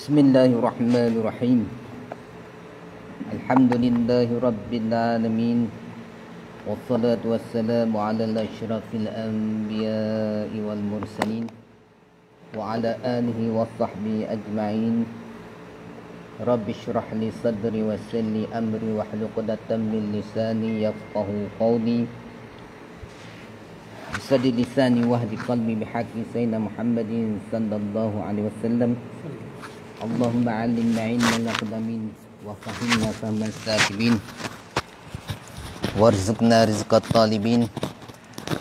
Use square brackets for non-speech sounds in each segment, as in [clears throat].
بسم الله الرحمن الرحيم الحمد لله رب العالمين والصلاة والسلام على الأشرف الأنبياء والمرسلين وعلى آله وصحبه أجمعين رب اشرح لي صدري ويسر لي أمري واحلل عقدة من لساني يفقه قولي سد لساني واهدي قلبي بحق سيدنا محمد صلى الله عليه وسلم اللهم علمنا علم الأقدمين وفهمنا فهم الساكبين وارزقنا رزق الطالبين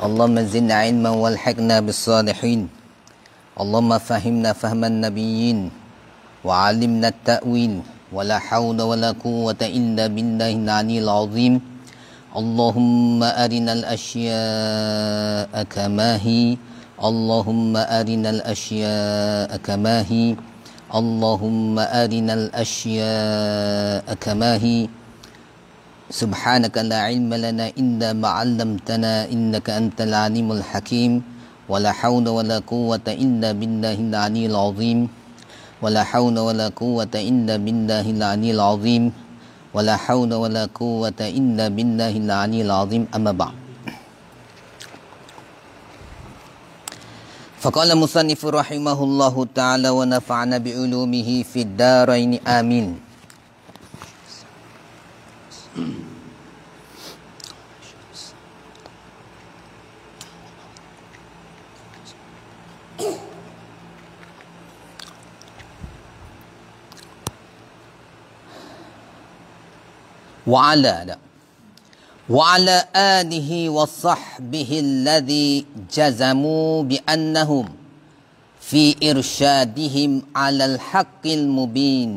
اللهم زدنا علما والحقنا بالصالحين اللهم فهمنا فهم النبيين وعلمنا التأويل ولا حول ولا قوة إلا بالله العلي العظيم اللهم أرنا الأشياء كما هي اللهم أرنا الأشياء كما هي اللهم أرنا الأشياء كما هي سبحانك لا علم لنا إلا ما علمتنا إنك أنت العليم الحكيم ولا حول ولا قوة إلا بالله العلي العظيم ولا حول ولا قوة إلا بالله العلي العظيم ولا حول ولا قوة إلا بالله العلي العظيم أما بعد فقال مصنف رحمه الله تعالى ونفعنا بعلومه في الدارين آمين وعلى لا وعلى آله وصحبه الذي جزموا بأنهم في إرشادهم على الحق المبين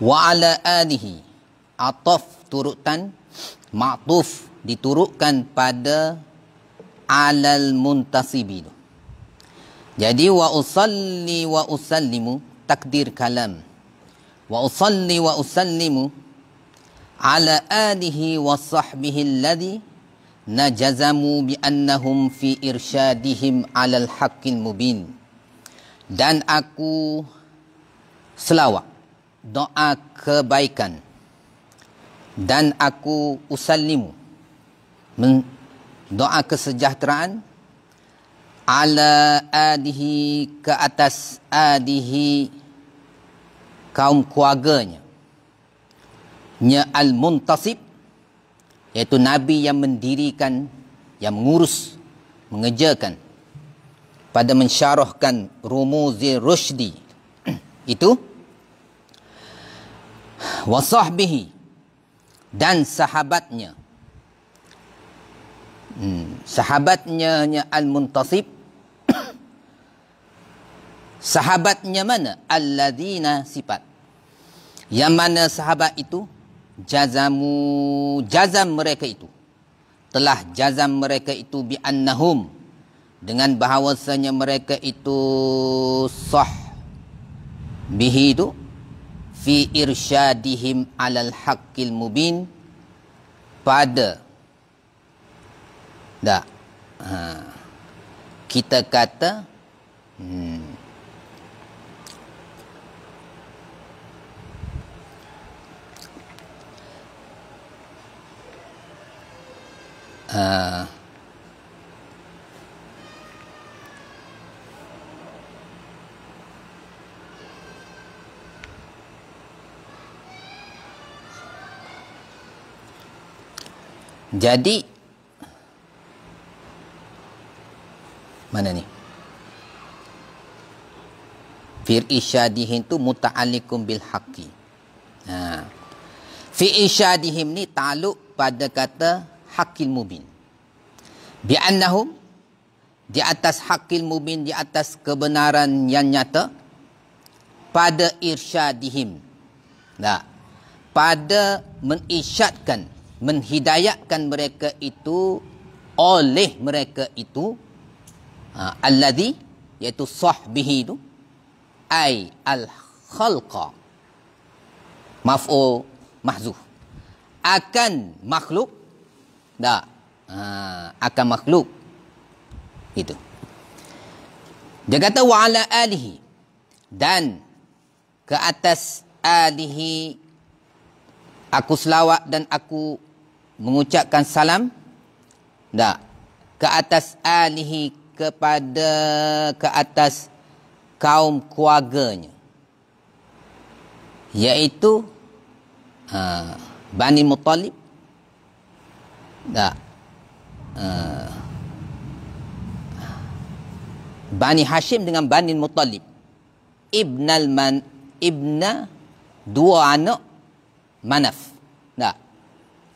وعلى آله عطف turutan ma'tuf diturukkan pada alal muntasibin. Jadi wa usalli wa usallimu takdir kalam. Wa usalli wa usallimu ala alihi wa sahbihi alladhi najazamu bi annahum fi irsyadihim ala al mubin dan aku selawat doa kebaikan dan aku usallimu doa kesejahteraan ala adihi ke atas adihi kaum keluarganya nya al muntasib iaitu nabi yang mendirikan yang mengurus mengejarkan pada mensyarahkan rumuzi rusydi [clears throat] itu wa sahbihi dan sahabatnya hmm, sahabatnya nya al muntasib [clears throat] sahabatnya mana alladzina sifat yang mana sahabat itu jazamu jazam mereka itu telah jazam mereka itu bi annahum dengan bahawasanya mereka itu sah bihi itu fi irsyadihim alal haqqil mubin pada dak ha. kita kata hmm. Ha. Jadi mana ni? Fir isyadihim tu muta'alliqun bil haqqi. Ha. Fi isyadihim ni taluk pada kata Hakil mubin. Bi'annahum di atas Hakil mubin, di atas kebenaran yang nyata. Pada irsyadihim. Nah, pada mengisyatkan, menghidayatkan mereka itu oleh mereka itu. Ha, alladhi, iaitu sahbihi itu. ai al-khalqa. Maf'u mahzuf Akan makhluk tak. Ha, akan makhluk. Itu. Dia kata wa alihi dan ke atas alihi aku selawat dan aku mengucapkan salam. Tak. Ke atas alihi kepada ke atas kaum keluarganya. Iaitu uh, Bani Muttalib tak. Uh, Bani Hashim dengan Bani Muttalib. Ibn al-Man, Ibna dua anak Manaf. Tak.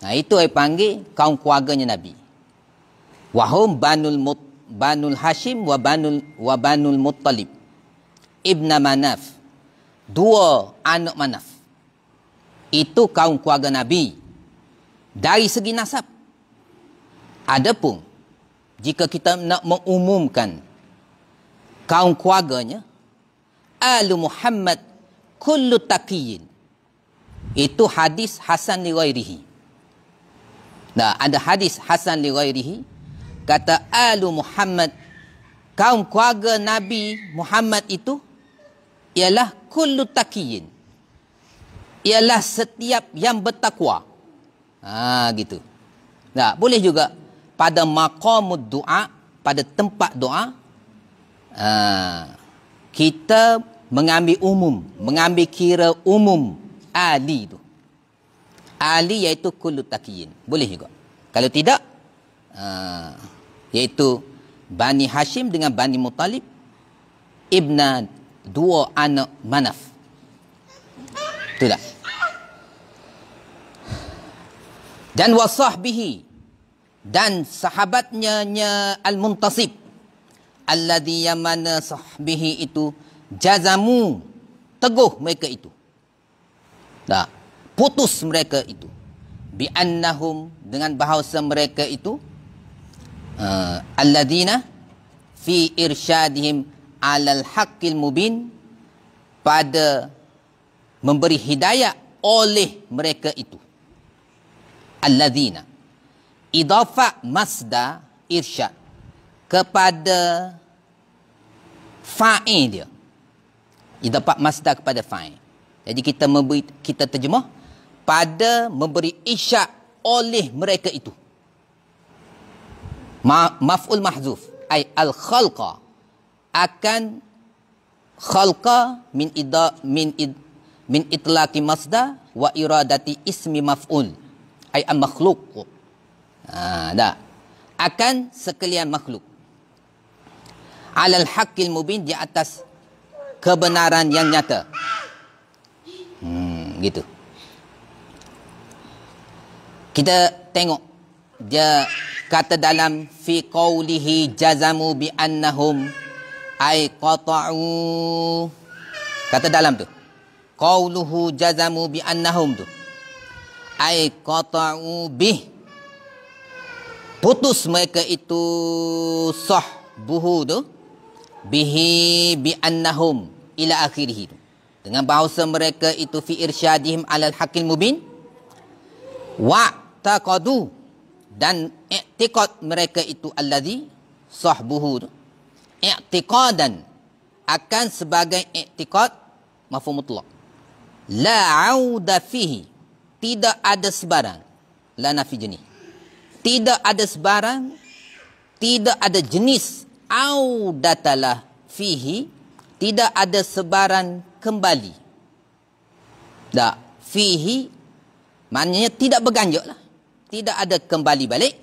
Nah, itu yang panggil kaum keluarganya Nabi. Wahum Banul Mut Banul Hashim wa Banul wa Banul Muttalib. Ibna Manaf. Dua anak Manaf. Itu kaum keluarga Nabi. Dari segi nasab. Adapun jika kita nak mengumumkan kaum keluarganya Alu Muhammad kullu taqiyin itu hadis Hasan li Nah, ada hadis Hasan li kata Alu Muhammad kaum keluarga Nabi Muhammad itu ialah kullu taqiyin. Ialah setiap yang bertakwa. Ha gitu. Nah, boleh juga pada maqamud du'a pada tempat doa ah, kita mengambil umum mengambil kira umum ali tu ali iaitu kullu taqiyin boleh juga kalau tidak ah, iaitu Bani Hashim dengan Bani mutalib Ibna dua anak Manaf Itulah Dan wasah bihi dan sahabatnya nya al muntasib alladhi yamana sahbihi itu jazamu teguh mereka itu dah putus mereka itu bi annahum dengan bahawa mereka itu uh, alladhina fi irsyadihim alal haqqil mubin pada memberi hidayah oleh mereka itu alladhina Idafa masda irsyad kepada fa'i dia Idafa masda kepada fa'i jadi kita memberi, kita terjemah pada memberi isyak oleh mereka itu Ma, maf'ul mahzuf ay al khalqa akan khalqa min ida min id, min itlaqi masda wa iradati ismi maf'ul ay al makhluq ada ha, akan sekalian makhluk alal haqqil mubin di atas kebenaran yang nyata hmm gitu kita tengok dia kata dalam fi qawlihi jazamu bi annahum ay qata'u kata dalam tu qawluhu jazamu bi annahum tu ay qata'u bih putus mereka itu sah buhu tu bihi bi annahum ila akhirih tu dengan bahasa mereka itu fi irsyadihim alal haqqil mubin wa taqadu dan i'tiqad mereka itu allazi sahbuhu tu i'tiqadan akan sebagai i'tiqad mafhum mutlak la auda fihi tidak ada sebarang la nafijni tidak ada sebarang tidak ada jenis au datalah fihi tidak ada sebarang kembali tak fihi maknanya tidak berganjak lah tidak ada kembali balik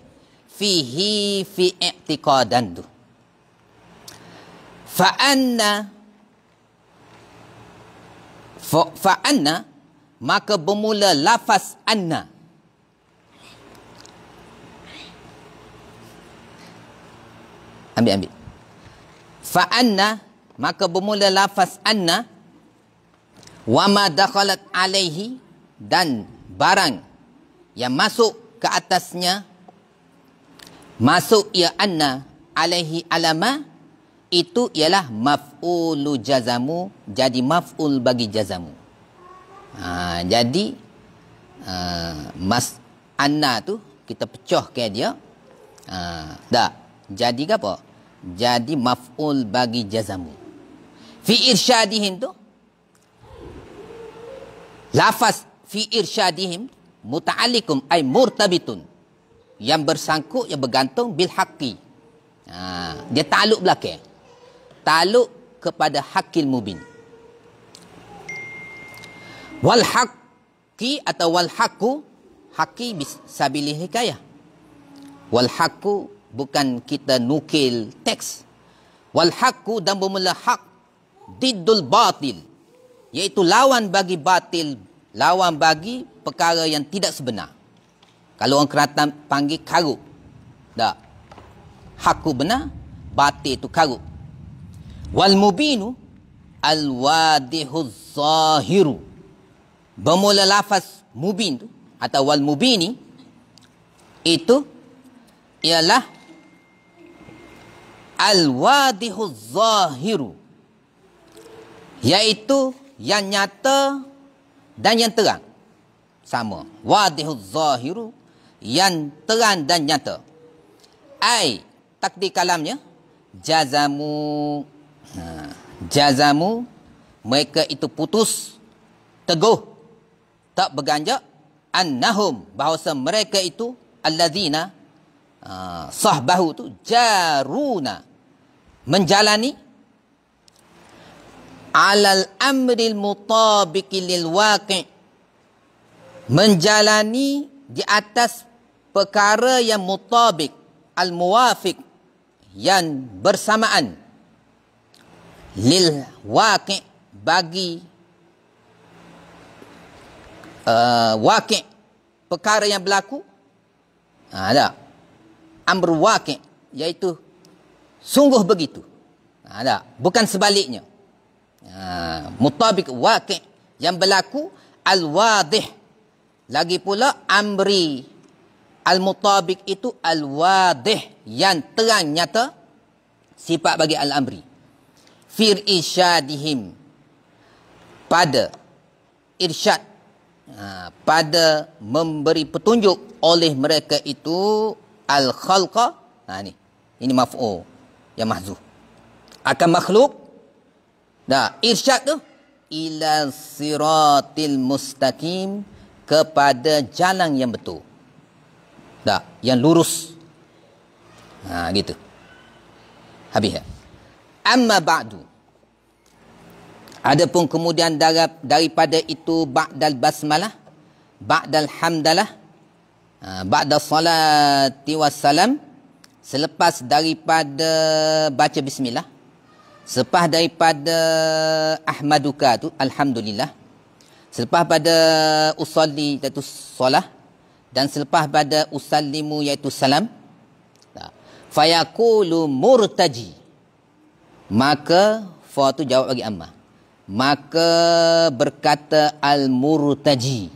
fihi fi i'tiqadan tu fa'anna, anna maka bermula lafaz anna ambil ambil fa anna maka bermula lafaz anna wa ma dakhalat alaihi dan barang yang masuk ke atasnya masuk ia anna alaihi alama itu ialah maf'ulu jazamu jadi maf'ul bagi jazamu ha, jadi uh, mas anna tu kita pecah pecahkan dia ha, dah jadi ke apa jadi maf'ul bagi jazamu. Fi irsyadihim tu. Lafaz fi irsyadihim muta'alikum ay murtabitun. Yang bersangkut, yang bergantung bil haqqi. Ha, dia taluk belakang. Taluk kepada hakil mubin. Wal haqqi atau wal haqqu. Haqqi sabili hikayah. Wal haqqu bukan kita nukil teks wal haqqu dan bermula hak diddul batil iaitu lawan bagi batil lawan bagi perkara yang tidak sebenar kalau orang keratan panggil karuk tak hakku benar batil itu karuk wal mubinu al wadihu zahiru bermula lafaz mubin tu atau wal mubini itu ialah al wadihul zahiru iaitu yang nyata dan yang terang sama Wadihul zahiru yang terang dan nyata ai takdir kalamnya jazamu ha, jazamu mereka itu putus teguh tak berganjak annahum bahawa mereka itu allazina ha, sahbahu tu jaruna menjalani alal amril mutabiqi lil waqi' menjalani di atas perkara yang mutabik al muwafiq yang bersamaan lil waqi' bagi uh, waqi' perkara yang berlaku ha, ada amru waqi' iaitu Sungguh begitu. Ha, tak? Bukan sebaliknya. Ha, mutabik wakil. Yang berlaku al-wadih. Lagi pula amri. Al-mutabik itu al-wadih. Yang terang nyata. Sifat bagi al-amri. Fir isyadihim. Pada irsyad. Ha, pada memberi petunjuk oleh mereka itu. Al-khalqa. Ha, ini ini maf'u yang mahzuh. Akan makhluk. Dah, irsyad tu. Ila siratil mustaqim. Kepada jalan yang betul. Dah, yang lurus. Ha, gitu. Habis ya. Amma ba'du. Adapun kemudian daripada itu ba'dal basmalah. Ba'dal hamdalah. Ha, ba'dal salati wassalam. salam selepas daripada baca bismillah selepas daripada ahmaduka tu alhamdulillah selepas pada usalli iaitu solah dan selepas pada usallimu iaitu salam fayaqulu murtaji maka fa tu jawab lagi amma maka berkata al murtaji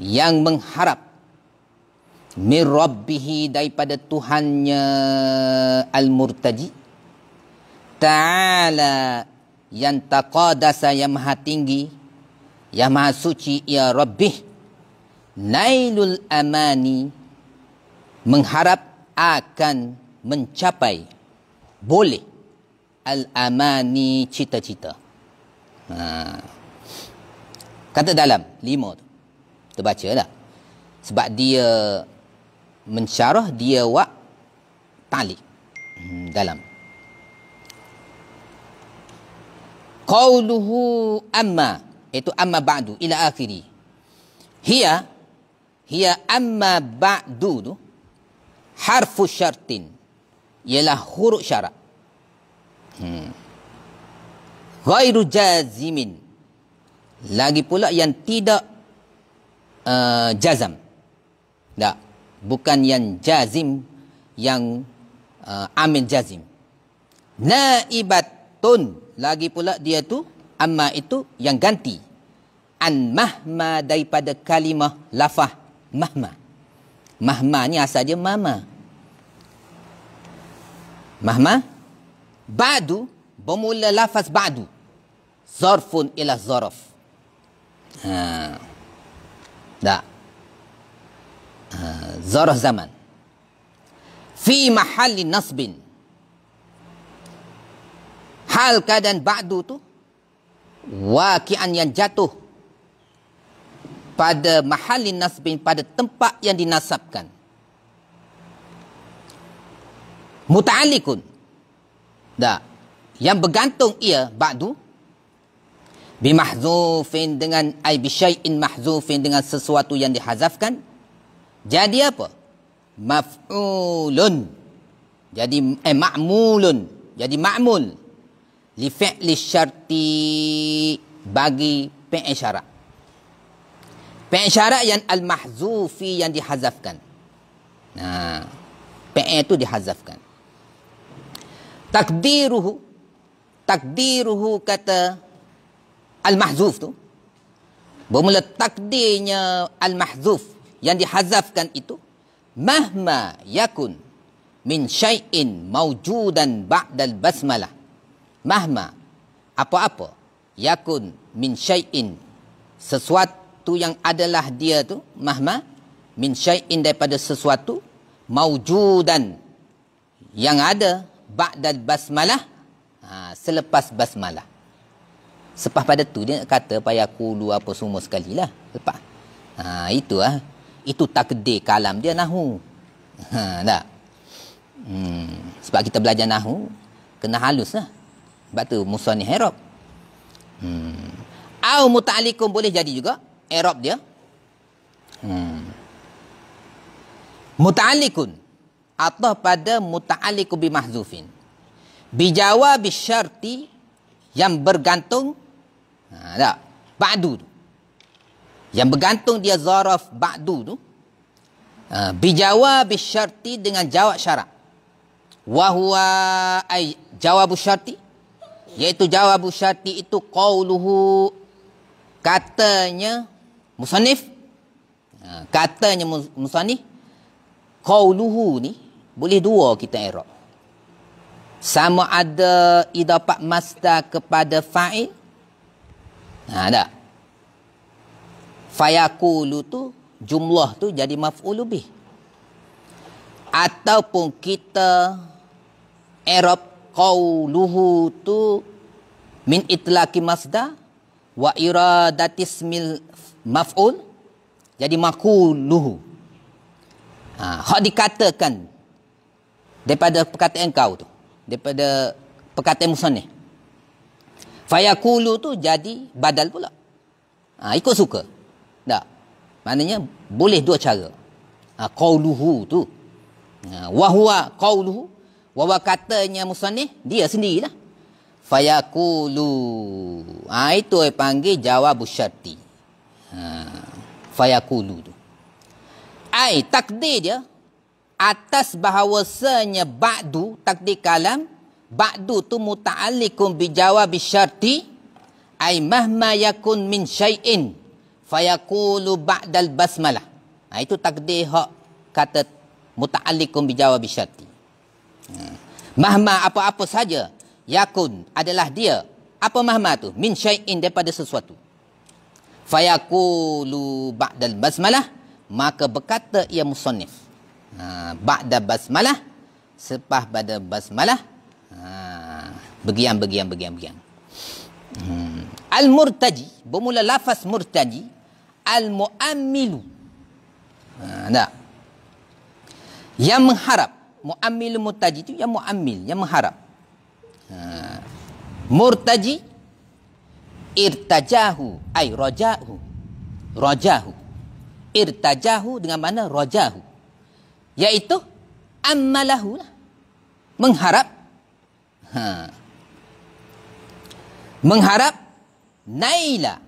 yang mengharap min rabbihi daripada tuhannya al-murtaji ta'ala yang taqadasa yang maha tinggi yang maha suci ya rabbih nailul amani mengharap akan mencapai boleh al-amani cita-cita ha. kata dalam lima tu terbaca lah sebab dia mensyarah dia wa tali hmm, dalam qauluhu amma itu amma ba'du ila akhiri hiya hiya amma ba'du tu harfu syartin ialah huruf syarat hmm. ghairu jazimin lagi pula yang tidak uh, jazam tak bukan yang jazim yang uh, amin jazim naibatun lagi pula dia tu amma itu yang ganti an mahma daripada kalimah lafah mahma mahma ni asal dia mama mahma ba'du bermula lafaz ba'du zarfun ila zarf ha tak Ah, zarah zaman fi mahalli nasbin hal keadaan ba'du tu waqi'an yang jatuh pada mahalin nasbin pada tempat yang dinasabkan muta'alliqun dah yang bergantung ia ba'du bimahzufin dengan ai bisyai'in mahzufin dengan sesuatu yang dihazafkan jadi apa? Maf'ulun. Jadi eh ma'mulun. Jadi ma'mul. Li fi'li syarti bagi fi'il syarat. yang al-mahzufi yang dihazafkan. Nah, fi'il itu dihazafkan. Takdiruhu takdiruhu kata al-mahzuf tu. Bermula takdirnya al-mahzuf yang dihazafkan itu mahma yakun min syai'in mawjudan ba'dal basmalah mahma apa-apa yakun min syai'in sesuatu yang adalah dia tu mahma min syai'in daripada sesuatu mawjudan yang ada ba'dal basmalah ha, selepas basmalah Sepas pada tu dia kata payaku kulu apa semua sekali lah. Lepas. Ha, itu lah itu takdir kalam dia nahu. Ha, tak? Hmm, sebab kita belajar nahu, kena halus lah. Sebab tu Musa ni herob. Hmm. Au muta'alikum boleh jadi juga. Herob dia. Hmm. Muta'alikun. Atau pada muta'alikum bimahzufin. Bijawa bisyarti yang bergantung. Ha, tak? Ba'du tu. Yang bergantung dia zaraf ba'du tu. Uh, ah, bijawa bisyarti dengan jawab syarat. Wahua ay jawabu syarti. Iaitu jawabu syarti itu qawluhu katanya musanif. Ah, katanya musanif. Qawluhu ni boleh dua kita erok. Sama ada idapat masdar kepada fa'il. Ha, ah, tak? fayakulu tu jumlah tu jadi maf'ul bih ataupun kita i'rab qauluhu tu min itlaqi masda wa iradati ismil maf'ul jadi makuluhu ha hak dikatakan daripada perkataan kau tu daripada perkataan musannif fayakulu tu jadi badal pula ha, ikut suka Maknanya boleh dua cara. Ah qauluhu tu. Ha, wa huwa qauluhu wa wa katanya musannif dia sendirilah. Fayaqulu. Ah ha, itu panggil jawab syarti. Ha, fayaqulu tu. Ai takdir dia atas bahawasanya ba'du takdir kalam ba'du tu muta'alliqun bi jawab syarti ai mahma yakun min syai'in fayaqulu ba'dal basmalah. Ha, itu takdir hak kata muta'alliqun bi jawab syarti. Ha. Mahma apa-apa saja yakun adalah dia. Apa mahma tu? Min syai'in daripada sesuatu. Fayaqulu ba'dal basmalah maka berkata ia musannif. Ha, ba'da basmalah sepah pada basmalah. Ha, bagian bagian bagian begian. Hmm. Al-murtaji bermula lafaz murtaji al-mu'ammilu. Ha, yang mengharap. Mu'ammil mutaji itu yang mu'ammil, yang mengharap. Ha. Murtaji, irtajahu, ay rojahu. Rojahu. Irtajahu dengan mana rojahu. Yaitu, ammalahu lah. Mengharap. Ha. Mengharap, nailah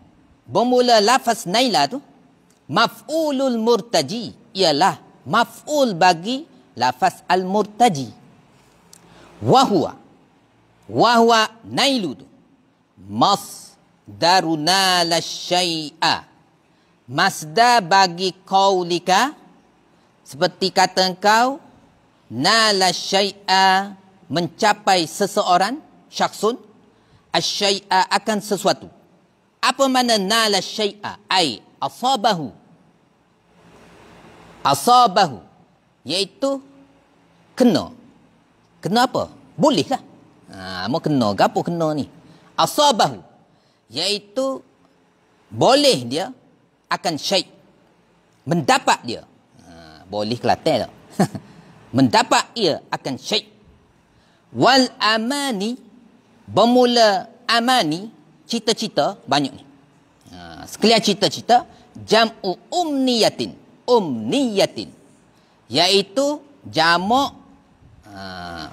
bermula lafaz Naila tu maf'ulul murtaji ialah maf'ul bagi lafaz al-murtaji wa huwa wa Nailu tu masdaru nala syai'a masda bagi kau lika, seperti kata engkau nala syai'a mencapai seseorang syaksun asyai'a akan sesuatu apa mana nala syai'a ai asabahu asabahu iaitu kena kena apa boleh lah ha, mau kena ke apa kena ni asabahu iaitu boleh dia akan syai' mendapat dia ha, boleh kelate tak [laughs] mendapat ia akan syai' wal amani bermula amani cita-cita banyak ni. Ha, sekalian cita-cita, jam'u umniyatin. Umniyatin. yaitu jamak uh,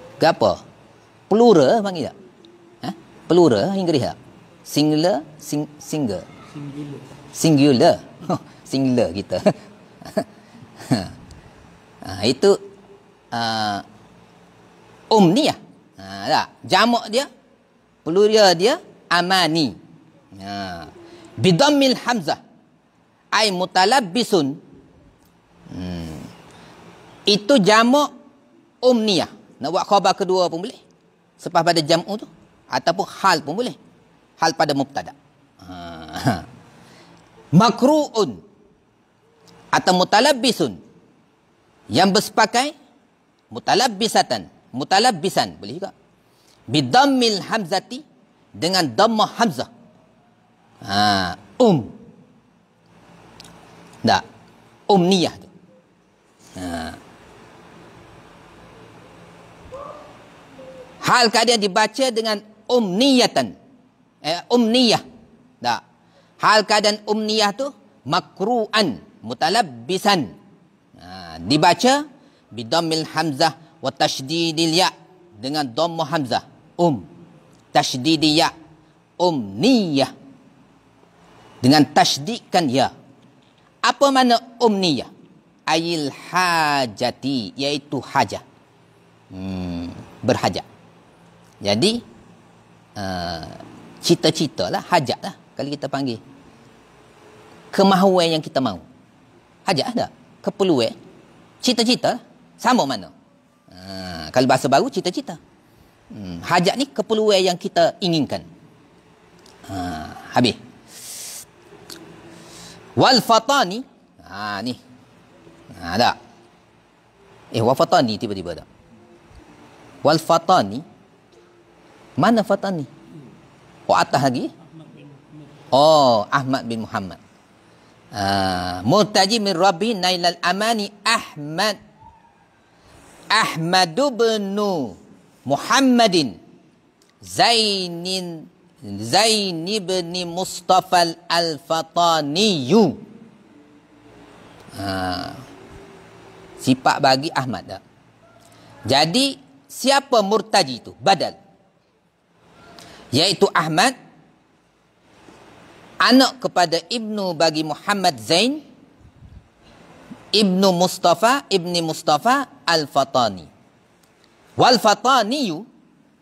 ha, apa? Plural panggil tak? Eh? Ha? Plural Inggeris tak? Singular, sing, single. Singular. Singular. Singular [laughs] kita. uh, [laughs] itu uh, omnia. Uh, tak? Jamak dia, plural dia, amani. Ha. Bidammil hamzah. Ai mutalabbisun. Hmm. Itu jamak umniyah. Nak buat khabar kedua pun boleh. Sepas pada jam'u tu. Ataupun hal pun boleh. Hal pada mubtada. Ha. [laughs] Makru'un. Atau mutalabbisun. Yang bersepakai. Mutalabbisatan. Mutalabbisan. Boleh juga. Bidammil Hamzati dengan dhamma hamzah. Ha, um. Tak. Umniyah tu. Ha. Hal kalian dibaca dengan umniyatan. Eh, umniyah. Tak. Hal kalian umniyah tu makru'an. Mutalabbisan. Ha. Dibaca bidamil hamzah wa tashdidil ya' dengan dhamma hamzah. Um tashdidi ya umniyah dengan tashdikan ya apa mana umniyah ayil hajati iaitu hajah hmm, berhajat jadi uh, cita-cita lah hajat lah kalau kita panggil kemahuan yang kita mahu hajat ada keperluan cita-cita sama mana uh, kalau bahasa baru cita-cita Hmm, hajat ni keperluan yang kita inginkan. Ha, habis. Wal fatani. Ha, ni. Ha, ada. Eh, wal fatani tiba-tiba tak? Wal fatani. Mana fatani? Oh, atas lagi? Oh, Ahmad bin Muhammad. Uh, Murtaji min Rabbi nailal amani Ahmad. Ahmad bin Nuh. Muhammadin Zainin Zain ibn Mustafa al-Fataniyu. Ha. Sifat bagi Ahmad tak? Jadi siapa murtaji itu? Badal. Yaitu Ahmad anak kepada ibnu bagi Muhammad Zain ibnu Mustafa ibni Mustafa al-Fatani. Wal fataniyu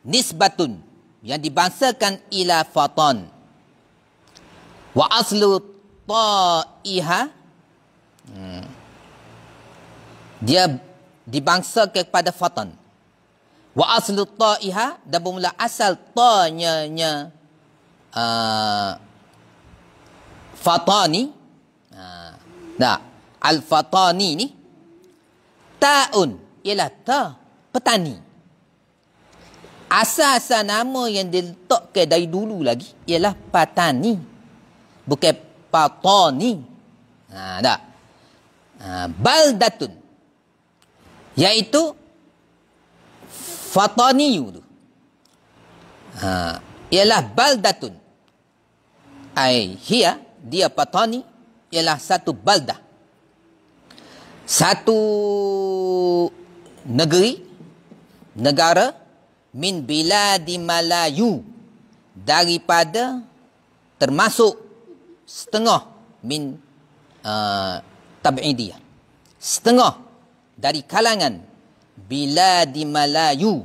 nisbatun yang dibangsakan ila fatan, Wa aslu ta'iha hmm, dia dibangsa kepada fatan, Wa aslu ta'iha dan bermula asal ta'nya nya uh, fatani uh, nah, al fatani ni ta'un ialah ta' petani. Asal-asal nama yang diletakkan dari dulu lagi ialah patani. Bukan patani. Ha, tak? Ha, baldatun. Iaitu fataniyu tu. Ha, ialah baldatun. Ai, hiya, dia patani ialah satu baldah. Satu negeri negara min bila di malayu daripada termasuk setengah min uh, tab'idiyah setengah dari kalangan bila di malayu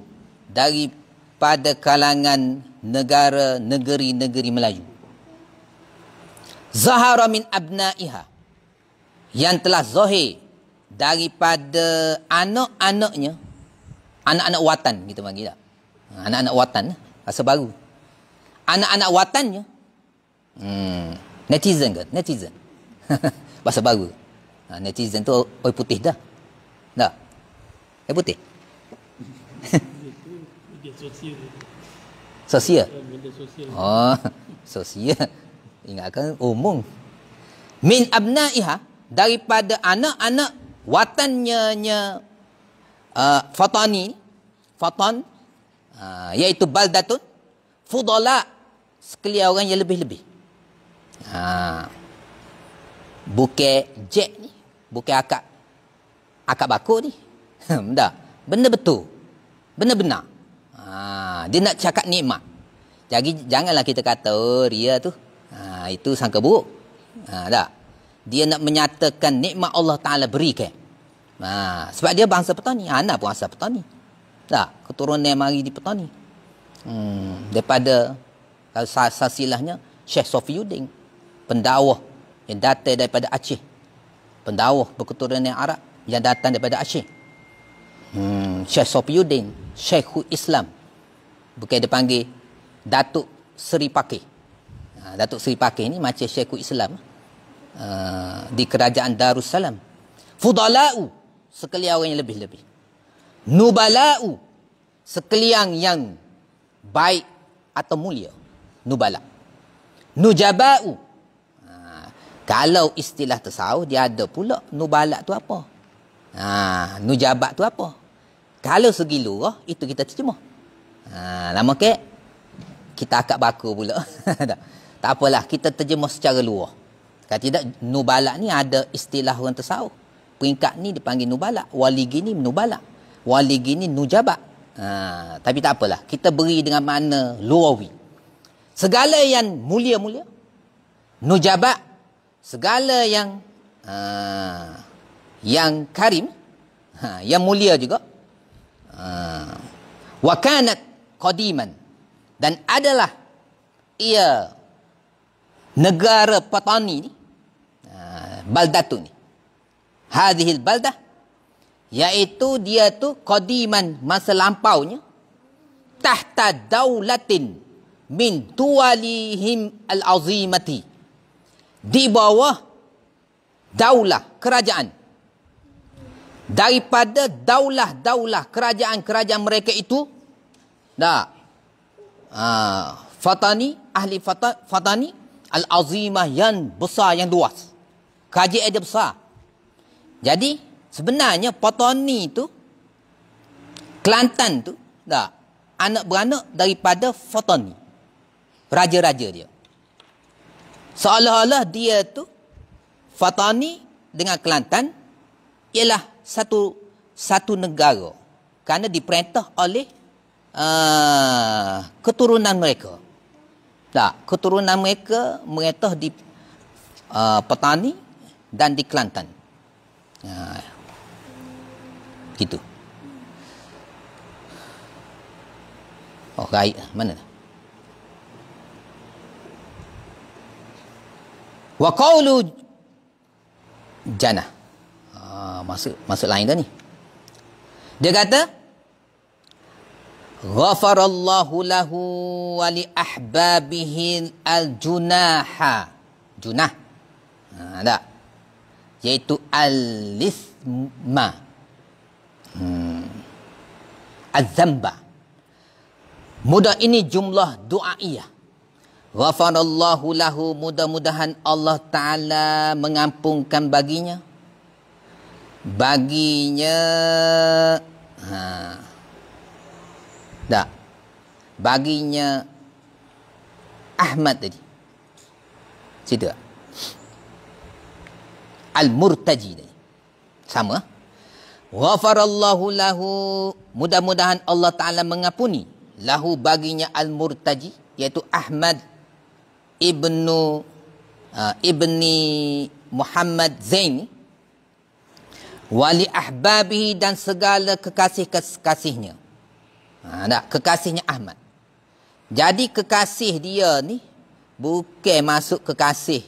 daripada kalangan negara negeri-negeri Melayu zahara min abnaiha yang telah zahir daripada anak-anaknya anak-anak watan kita panggil tak? Ha, anak-anak watan, rasa baru. Anak-anak watannya. Hmm, netizen ke? Netizen. [laughs] Bahasa baru. Ha, netizen tu oi putih dah. Dah. Oi putih. sosial. [laughs] Sosial. Oh, [laughs] sosial. Ingatkan umum. Min abnaiha daripada anak-anak watannya uh, fatani faton uh, ah, iaitu baldatun fudala sekali orang yang lebih-lebih ha ah, bukan jet ni bukan akak akak baku ni [laughs] benda benda betul benda benar ha dia nak cakap nikmat jadi janganlah kita kata oh, ria tu ha itu sangka buruk ha tak dia nak menyatakan nikmat Allah taala berikan Ha, sebab dia bangsa petani. Ha, anak pun asal petani. Tak, keturunan yang mari di petani. Hmm, daripada eh, sasilahnya Syekh Sofi Yudin. Pendawah yang datang daripada Aceh. Pendawah berketurunan Arab yang datang daripada Aceh. Hmm, Syekh Sofi Yudin. Syekh Islam. Bukan dia panggil Datuk Seri Pakih. Ha, Datuk Seri Pakih ni macam Syekh Islam. Uh, di kerajaan Darussalam. Fudala'u sekeliang orang yang lebih-lebih. Nubala'u, sekeliang yang baik atau mulia. Nubala. Nujaba'u. Ha, kalau istilah tersawuf, dia ada pula nubala' tu apa. Ha, nujabak tu apa. Kalau segi lurah, itu kita terjemah. Ha, lama ke? Kita akak baku pula. [laughs] tak, tak apalah, kita terjemah secara luar. Kalau tidak, nubala' ni ada istilah orang tersawuf peringkat ni dipanggil nubala wali gini nubala wali gini nujaba ha, tapi tak apalah kita beri dengan mana luawi segala yang mulia-mulia nujaba segala yang ha, yang karim ha, yang mulia juga ha, wa kanat qadiman dan adalah ia negara patani ni ha, baldatu ni hadhil baldah yaitu dia tu qadiman masa lampaunya tahta daulatin min tuwalihim al-azimati di bawah daulah kerajaan daripada daulah-daulah kerajaan-kerajaan mereka itu dah uh, fatani ahli fata, fatani al-azimah yang besar yang luas kerajaan dia besar jadi sebenarnya Potoni itu Kelantan tu dah anak beranak daripada Potoni, Raja-raja dia. Seolah-olah dia tu Potoni dengan Kelantan ialah satu satu negara kerana diperintah oleh uh, keturunan mereka. Tak, keturunan mereka mengetah di uh, eh, Petani dan di Kelantan. Ah. Gitu. Oh, gai mana? Wa qawlu jannah. Ah, masuk masuk lain dah ni. Dia kata Ghafarallahu lahu wa li ahbabihi al-junaha. Junah. Ha, tak? iaitu al-ithma. Hmm. Az-zamba. Muda ini jumlah doa du'aiyah. Ghafarallahu lahu mudah-mudahan Allah Ta'ala mengampunkan baginya. Baginya. Ha. Tak. Baginya. Ahmad tadi. Cita tak? al-murtaji ni. Sama. Ghafarallahu lahu. Mudah-mudahan Allah Ta'ala mengampuni. Lahu baginya al-murtaji. Iaitu Ahmad ibnu uh, ibni Muhammad Zaini, Wali ahbabihi dan segala kekasih-kekasihnya. Ha, kekasihnya Ahmad. Jadi kekasih dia ni bukan masuk kekasih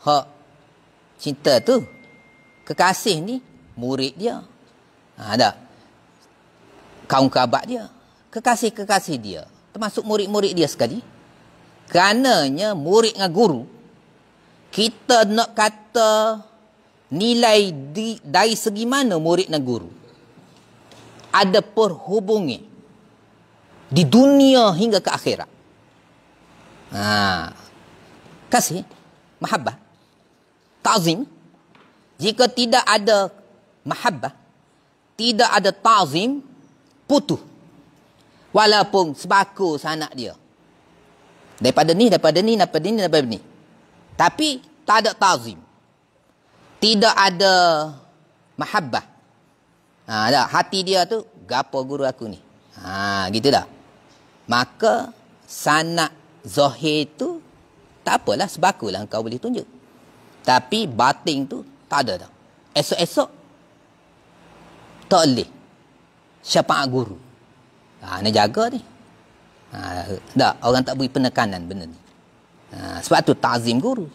hak cinta tu kekasih ni murid dia ha, ada kaum kerabat dia kekasih-kekasih dia termasuk murid-murid dia sekali kerananya murid dengan guru kita nak kata nilai di, dari segi mana murid dan guru ada perhubungan di dunia hingga ke akhirat ha. kasih mahabbah ta'zim jika tidak ada mahabbah tidak ada ta'zim putus walaupun sebaku sanak dia daripada ni daripada ni daripada ni daripada ni tapi tak ada ta'zim tidak ada mahabbah ha dah hati dia tu gapo guru aku ni ha gitu dah maka sanak zahir tu tak apalah sebakulah kau boleh tunjuk tapi batin tu tak ada tau. Esok-esok tak boleh. Siapa guru? Ha, ni jaga ni. Ha, tak, orang tak beri penekanan benda ni. Ha, sebab tu ta'zim guru.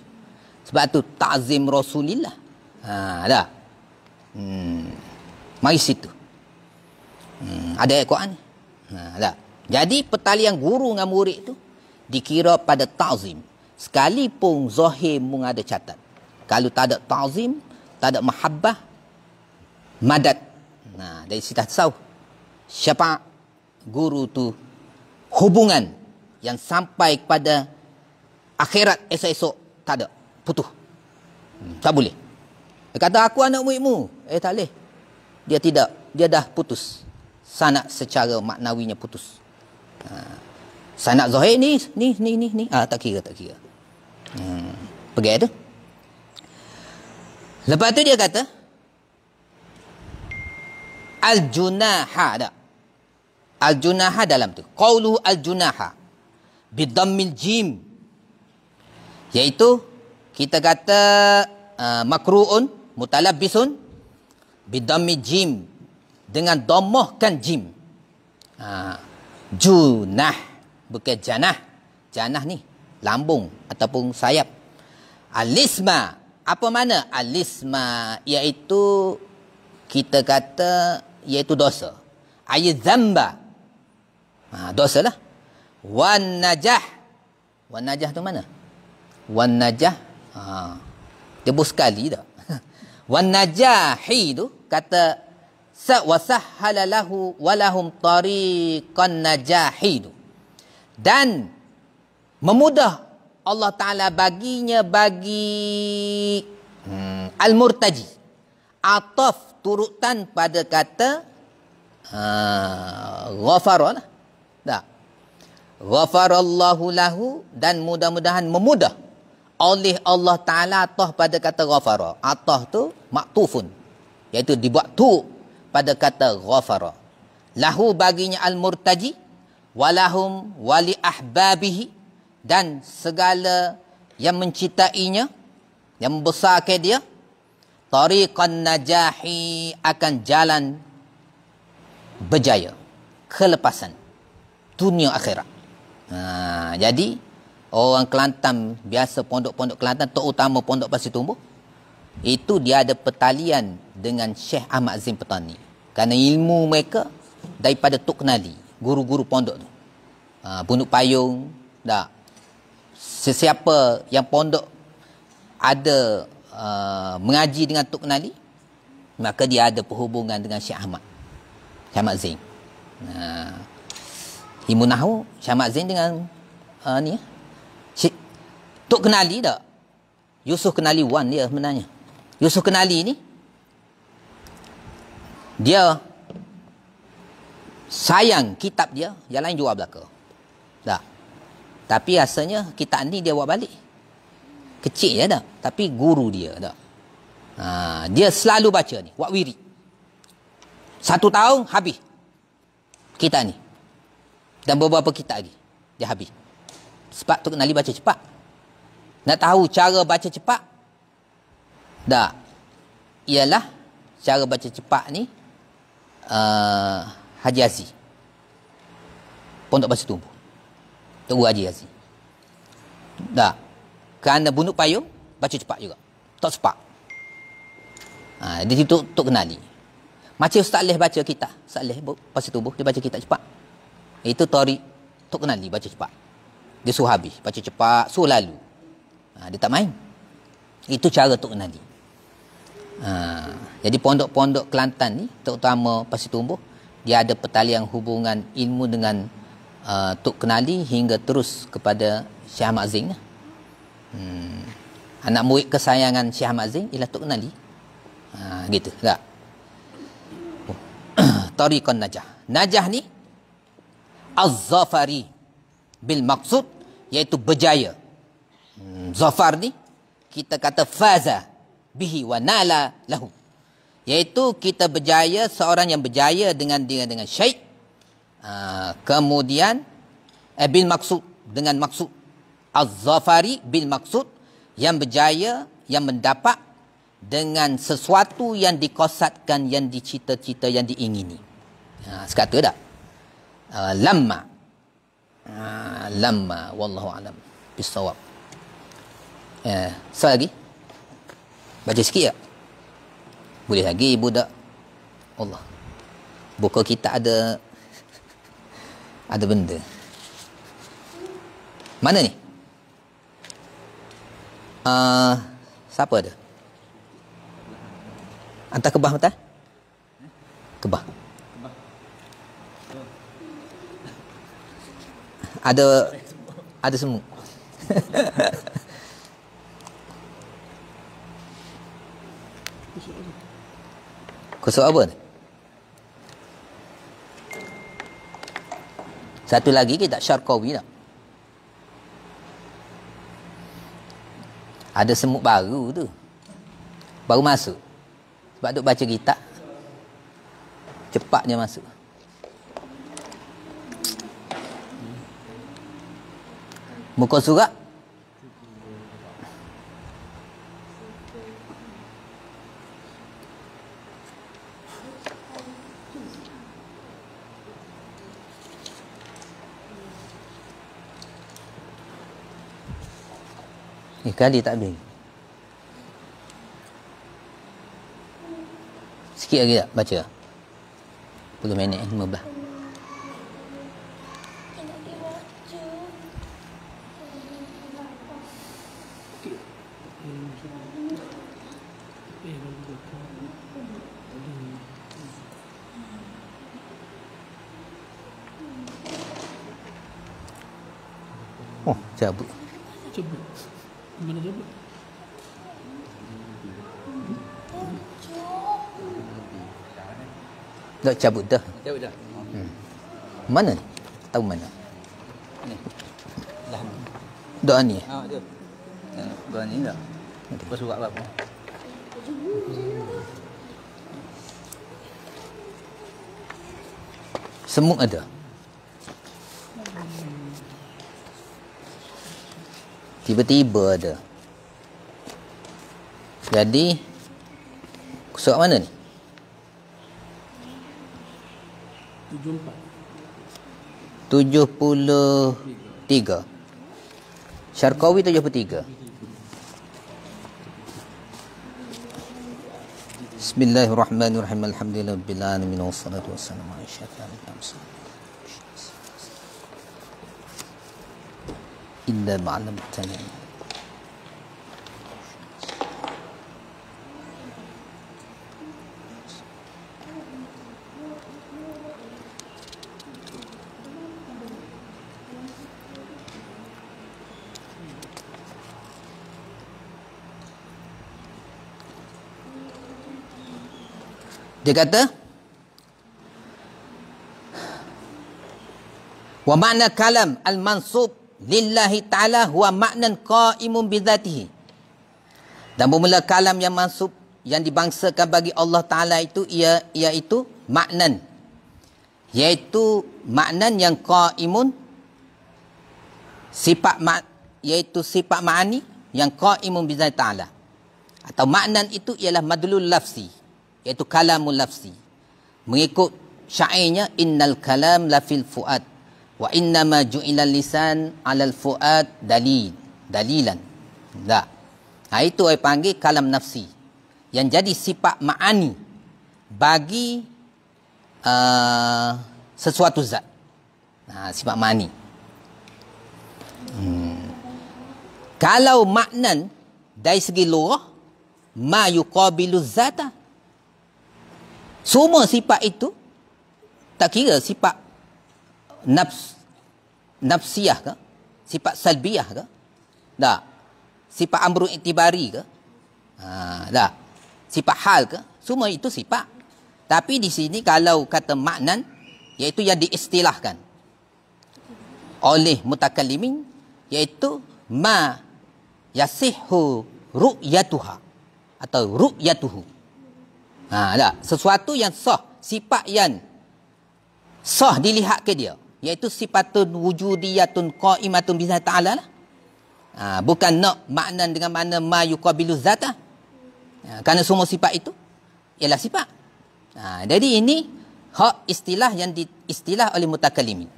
Sebab tu ta'zim Rasulillah. Ha, dah. Hmm. Mari situ. Hmm, ada ayat Quran. Ha, dah. Jadi pertalian guru dengan murid tu dikira pada ta'zim. Sekalipun Zohim mengada catat. Kalau tak ada ta'zim, tak ada mahabbah, madad. Nah, dari situ tahu. Siapa guru tu hubungan yang sampai kepada akhirat esok-esok tak ada. Putuh. Hmm, tak boleh. Dia kata, aku anak muridmu. Eh, tak boleh. Dia tidak. Dia dah putus. Sanak secara maknawinya putus. Ha. Sanak zahir ni, ni, ni, ni, ni. Ah, tak kira, tak kira. Hmm. Pergi ada. Eh, Lepas tu dia kata al-junaha ada. Al-junaha dalam tu. Qawlu al-junaha bidammil jim yaitu kita kata uh, makruun mutalabbisun bidammi jim dengan domohkan jim uh, junah bukan janah janah ni lambung ataupun sayap alisma apa mana alisma iaitu kita kata iaitu dosa. Ayat zamba. Ha, dosa lah. Wan najah. Wan najah tu mana? Wan najah. Ha. Tebus sekali dah. [laughs] Wan najahi tu kata sa wasahhala lahu walahum tariqan najahi tu. Dan memudah Allah Ta'ala baginya bagi hmm, Al-Murtaji. Ataf turutan pada kata uh, ah, Ghafara lah. Tak. Ghafarallahu lahu dan mudah-mudahan memudah oleh Allah Ta'ala atah pada kata ghafara. Atah tu maktufun. Iaitu dibuat tu pada kata ghafara. Lahu baginya al-murtaji. Walahum wali ahbabihi dan segala yang mencintainya yang membesarkan dia tariqan najahi akan jalan berjaya kelepasan dunia akhirat ha, jadi orang Kelantan biasa pondok-pondok Kelantan terutama pondok Pasir Tumbuh itu dia ada pertalian dengan Syekh Ahmad Azim Petani kerana ilmu mereka daripada Tok Kenali guru-guru pondok tu ha, bunuk payung dah sesiapa yang pondok ada uh, mengaji dengan Tok Nali maka dia ada perhubungan dengan Syekh Ahmad Syekh Ahmad Zain uh, Ibu Nahu Syekh Ahmad Zain dengan uh, ni ya. Syek, Tok Kenali tak Yusuf Kenali Wan dia sebenarnya Yusuf Kenali ni dia sayang kitab dia yang lain jual belakang tapi asalnya kita ni dia buat balik. Kecil je tak? Tapi guru dia tak? Ha, dia selalu baca ni. Buat wiri. Satu tahun habis. kita ni. Dan beberapa kita lagi. Dia habis. Sebab tu kenali baca cepat. Nak tahu cara baca cepat? Tak. Ialah cara baca cepat ni. Uh, Haji Aziz. Pondok Basi Tumpu. Tok Guru Haji Aziz. Dah. Kerana bunuh payung, baca cepat juga. Tak cepat. Ha, dia situ untuk kenali. Macam Ustaz Leh baca kita. Ustaz Leh pasal tubuh, dia baca kita cepat. Itu tori untuk kenali, baca cepat. Dia suruh habis, baca cepat, suruh lalu. Ha, dia tak main. Itu cara untuk kenali. Ha, jadi pondok-pondok Kelantan ni, terutama pasal tumbuh, dia ada pertalian hubungan ilmu dengan uh, Tok Kenali hingga terus kepada Syah Mak Zing. Hmm. Anak murid kesayangan Syah Mak Zing ialah Tok Kenali. Ha, gitu, tak? Oh. [clears throat] Tariqan Najah. Najah ni, Az-Zafari bil maksud iaitu berjaya. Hmm, Zafar ni kita kata faza bihi wa nala lahu. Iaitu kita berjaya seorang yang berjaya dengan dengan, dengan syait Ah, kemudian eh, bin Maksud dengan Maksud Az-Zafari bin Maksud yang berjaya yang mendapat dengan sesuatu yang dikosatkan yang dicita-cita yang diingini. Ha sekata tak? Uh, ah, lama. Uh, lama wallahu alam bisawab. Eh, uh, lagi. Baca sikit ya. Boleh lagi budak. Allah. Buku kita ada ada benda mana ni uh, siapa ada antar kebah betul kebah ada ada semua kau [laughs] apa ni Satu lagi kitab Syarqawi tak? Ada semut baru tu. Baru masuk. Sebab duk baca kitab. Cepatnya masuk. Muka surat Nikah dia tak bing. Sikit lagi tak baca? 10 minit, 15. Dah cabut dah. Cabut dah. Hmm. Mana? Tahu mana? Ni. Lah. Dah. Doa ni. Ha, ah, ah, Doa ni dah. Apa surat apa? Semuk ada. Tiba-tiba ada. Jadi, surat mana ni? tujuh puluh tiga. Syarkawi tujuh puluh tiga. Bismillahirrahmanirrahim. Alhamdulillah bil alamin wassalatu wassalamu ala asyrafil anbiya'i wal mursalin. Inna ma'lamtani Dia kata Wa makna kalam al-mansub lillahi ta'ala huwa ma'nan qa'imun bizatihi. Dan bermula kalam yang mansub yang dibangsakan bagi Allah Ta'ala itu ia iaitu maknan. Iaitu maknan yang qa'imun sifat ma iaitu sifat ma'ani yang qa'imun bizatihi ta'ala. Atau maknan itu ialah madlul lafzi iaitu kalamul lafzi mengikut syairnya innal kalam lafil fuad wa inna ma ju'ila lisan alal fuad dalil dalilan la ha, itu ai panggil kalam nafsi yang jadi sifat maani bagi uh, sesuatu zat ha, sifat maani hmm. kalau maknan dari segi lorah ma yuqabilu zata semua sifat itu tak kira sifat nafs nafsiyah ke, sifat salbiyah ke, tak. Sifat amrun itibari ke? Ha, tak. Sifat hal ke? Semua itu sifat. Tapi di sini kalau kata maknan iaitu yang diistilahkan oleh mutakallimin iaitu ma yasihu ru'yatuha atau ru'yatuhu Ha, tak? Sesuatu yang sah. Sifat yang sah dilihat ke dia. Iaitu sifatun wujudiyatun qa'imatun bizat ta'ala lah. Ha, bukan nak makna dengan mana ma yukabilu zat lah. Ha, kerana semua sifat itu ialah sifat. Ha, jadi ini hak istilah yang diistilah oleh mutakalimin.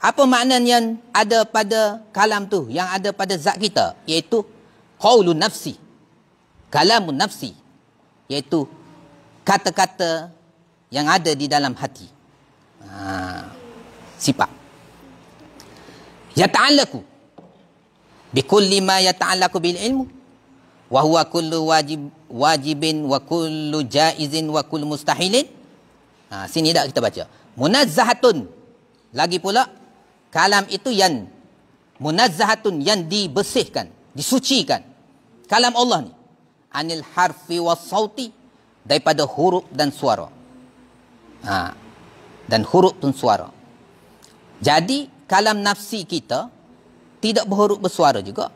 Apa makna yang ada pada kalam tu yang ada pada zat kita iaitu qaulun nafsi. Kalamun nafsi iaitu kata-kata yang ada di dalam hati. Ha, sifat. Ya ta'alaku. Bikulli ma ya ta'alaku bil ilmu. Wahuwa kullu wajib, wajibin wa kullu jaizin wa kullu mustahilin. Ha, sini dah kita baca. Munazzahatun. Lagi pula. Kalam itu yang. Munazzahatun yang dibersihkan. Disucikan. Kalam Allah ni. Anil harfi wa sawti daripada huruf dan suara. Ha. Dan huruf dan suara. Jadi kalam nafsi kita tidak berhuruf bersuara juga.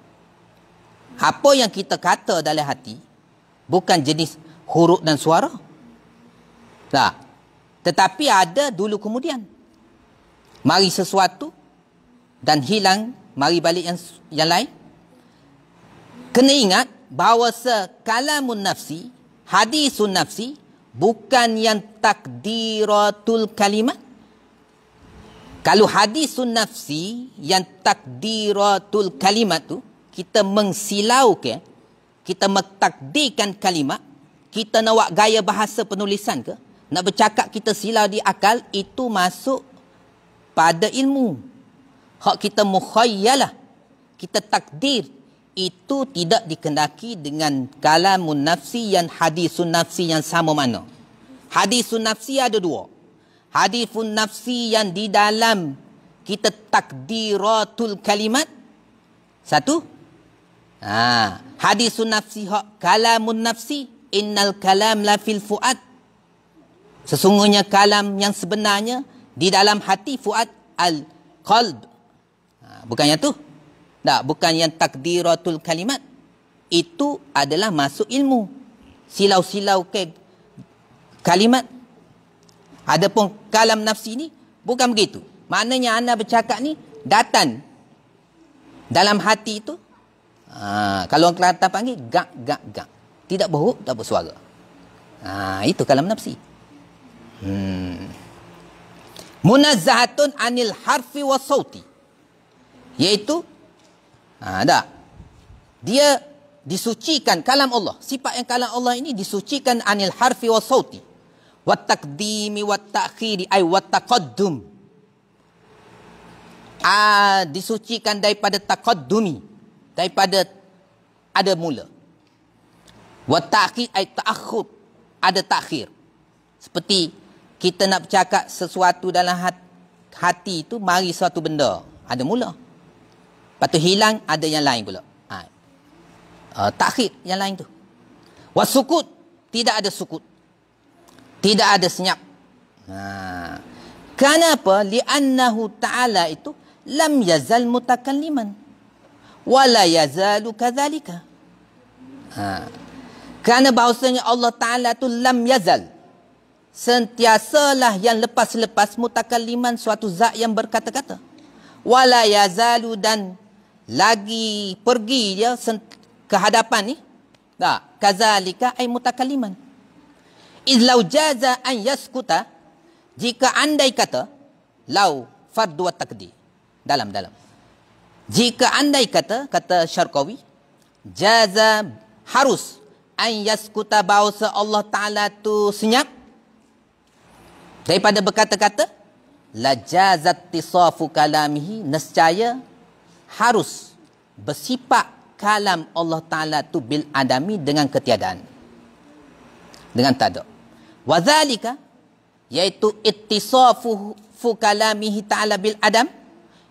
Apa yang kita kata dalam hati bukan jenis huruf dan suara. Tak. Lah, tetapi ada dulu kemudian. Mari sesuatu dan hilang mari balik yang yang lain. Kena ingat bahawa sekalamun nafsi hadisun nafsi bukan yang takdiratul kalimat? Kalau hadisun nafsi yang takdiratul kalimat tu kita mengsilau ke? Kita mentakdirkan kalimat? Kita nak buat gaya bahasa penulisan ke? Nak bercakap kita silau di akal itu masuk pada ilmu. Hak kita mukhayyalah. Kita takdir itu tidak dikendaki dengan kalamun nafsi yang hadisun nafsi yang sama mana? Hadisun nafsi ada dua. Hadifun nafsi yang di dalam kita takdiratul kalimat. Satu. Ha. Hadisun nafsi hak kalamun nafsi. Innal kalam la fil fu'ad. Sesungguhnya kalam yang sebenarnya di dalam hati fu'ad al-qalb. Ha. Bukannya tu. Tak, bukan yang takdiratul kalimat. Itu adalah masuk ilmu. Silau-silau ke kalimat. Adapun kalam nafsi ni, bukan begitu. Maknanya anda bercakap ni, datan dalam hati itu. Ha, kalau orang Kelantan panggil, gak, gak, gak. Tidak berhub, tak bersuara. Ha, itu kalam nafsi. Hmm. Munazahatun anil harfi wa sawti. Iaitu, Ha, tak? Dia disucikan kalam Allah. Sifat yang kalam Allah ini disucikan anil harfi wa sawti. Wa takdimi wa takhiri ay wa taqaddum. Ha, disucikan daripada taqaddumi. Daripada ada mula. Wa takhir ay ta'akhud. Ada takhir. Seperti kita nak bercakap sesuatu dalam hati, itu mari sesuatu benda. Ada mula. Lepas tu hilang, ada yang lain pula. Ha. Uh, takhid yang lain tu. Wasukut, tidak ada sukut. Tidak ada senyap. Ha. Kenapa? Liannahu ta'ala itu lam yazal mutakalliman. Wala yazalu kazalika. Ha. Kerana bahasanya Allah Ta'ala tu lam yazal. Sentiasalah yang lepas-lepas mutakalliman suatu zat yang berkata-kata. Wala yazalu dan lagi pergi dia ke hadapan ni tak kazalika ay mutakalliman izlau jaza an yaskuta jika andai kata lau fardu takdi dalam dalam jika andai kata kata syarqawi jaza harus an yaskuta bahawa Allah taala tu senyap daripada berkata-kata la jazat tisafu kalamihi nescaya harus bersifat kalam Allah Ta'ala tu bil adami dengan ketiadaan. Dengan tak ada. Wazalika, iaitu ittisafu kalamihi ta'ala bil adam,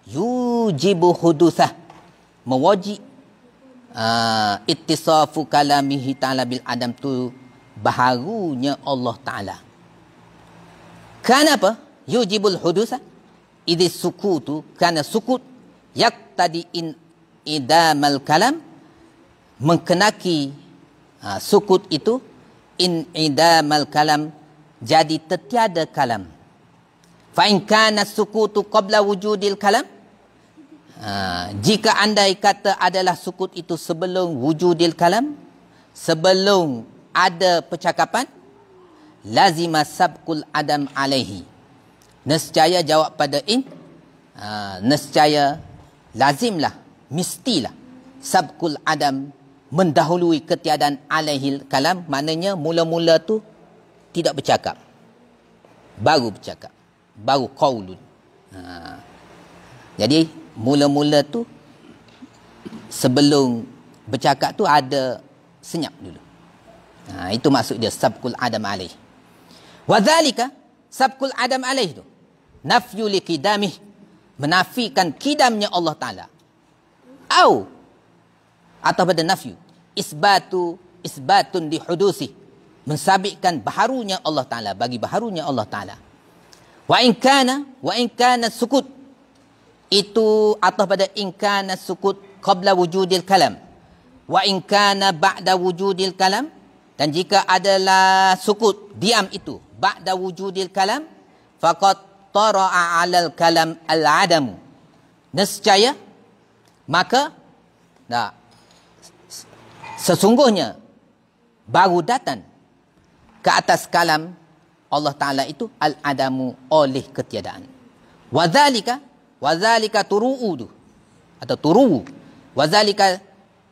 yujibu hudusah. Mewajib uh, ah, ittisafu kalamihi ta'ala bil adam tu baharunya Allah Ta'ala. Kenapa? Yujibul hudusah. Ini sukutu. Kerana sukut. Yak Tadi in idamal kalam mengkenaki ha, sukut itu in idamal kalam jadi tertiada kalam fa in kana sukutu qabla wujudil kalam ha, jika andai kata adalah sukut itu sebelum wujudil kalam sebelum ada percakapan lazima sabqul adam alaihi nescaya jawab pada in ha, nescaya lazimlah mestilah sabkul adam mendahului ketiadaan alaihil kalam maknanya mula-mula tu tidak bercakap baru bercakap baru qaulun ha. jadi mula-mula tu sebelum bercakap tu ada senyap dulu ha, itu maksud dia sabkul adam alaih wa zalika sabkul adam alaih tu nafyu liqidamih menafikan kidamnya Allah Ta'ala. Au. Atau pada nafyu. Isbatu isbatun dihudusih. Mensabitkan baharunya Allah Ta'ala. Bagi baharunya Allah Ta'ala. Wa inkana, wa inkana sukut. Itu atau pada inkana sukut qabla wujudil kalam. Wa inkana ba'da wujudil kalam. Dan jika adalah sukut, diam itu. Ba'da wujudil kalam. Fakat tara'a 'alal kalam al-'adam. Nescaya maka tak. Sesungguhnya baru datang ke atas kalam Allah Taala itu al-'adamu oleh ketiadaan. Wadzalika wadzalika turu'udu atau turu wadzalika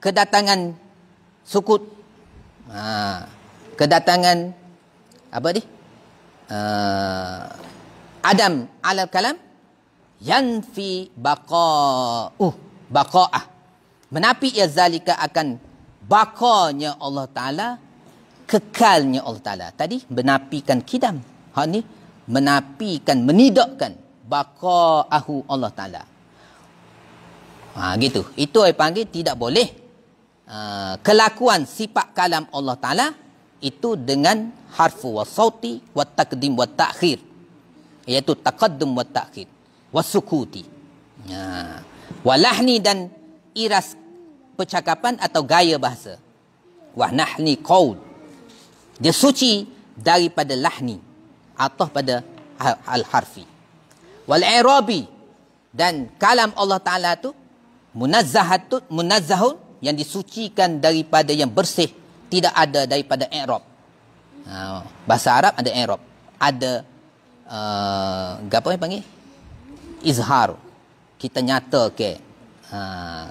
kedatangan sukut ha, kedatangan apa ni? Ah, adam alal kalam yanfi baqa uh baqaah menapi ya zalika akan baqanya Allah taala kekalnya Allah taala tadi menapikan kidam hak ni menapikan menidakkan baqaahu Allah taala ha gitu itu ai panggil tidak boleh uh, kelakuan sifat kalam Allah taala itu dengan harfu wa sauti wa taqdim wa ta'khir ta iaitu taqaddum wa ta'khir wa sukuti ya ha. walahni dan iras percakapan atau gaya bahasa wa nahni qaul dia suci daripada lahni atau pada ha- al harfi wal irabi dan kalam Allah taala tu munazzahatun munazzahun yang disucikan daripada yang bersih tidak ada daripada i'rab ha. bahasa arab ada i'rab ada uh, apa yang panggil izhar kita nyata ke uh,